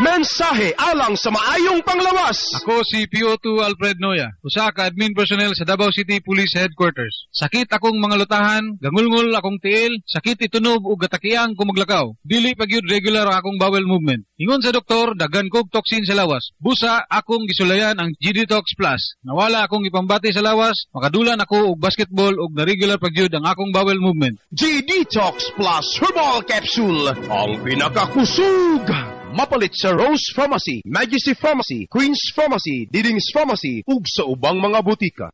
mensahe alang sa maayong panglawas. Ako si PO2 Alfred Noya, usa ka admin personnel sa Davao City Police Headquarters. Sakit akong mga lutahan, gangulngol akong tiil, sakit itunob ug gatakiang ko maglakaw. Dili pagyud regular akong bowel movement. Ingon sa doktor, dagan kog toxin sa lawas. Busa akong gisulayan ang G-Detox Plus. Nawala akong ipambati sa lawas, makadulan ako og basketball ug na regular pagyud ang akong bowel movement. G-Detox Plus Herbal Capsule, ang pinakakusog mapalit sa Rose Pharmacy, Majesty Pharmacy, Queen's Pharmacy, Diding's Pharmacy ug sa ubang mga butika.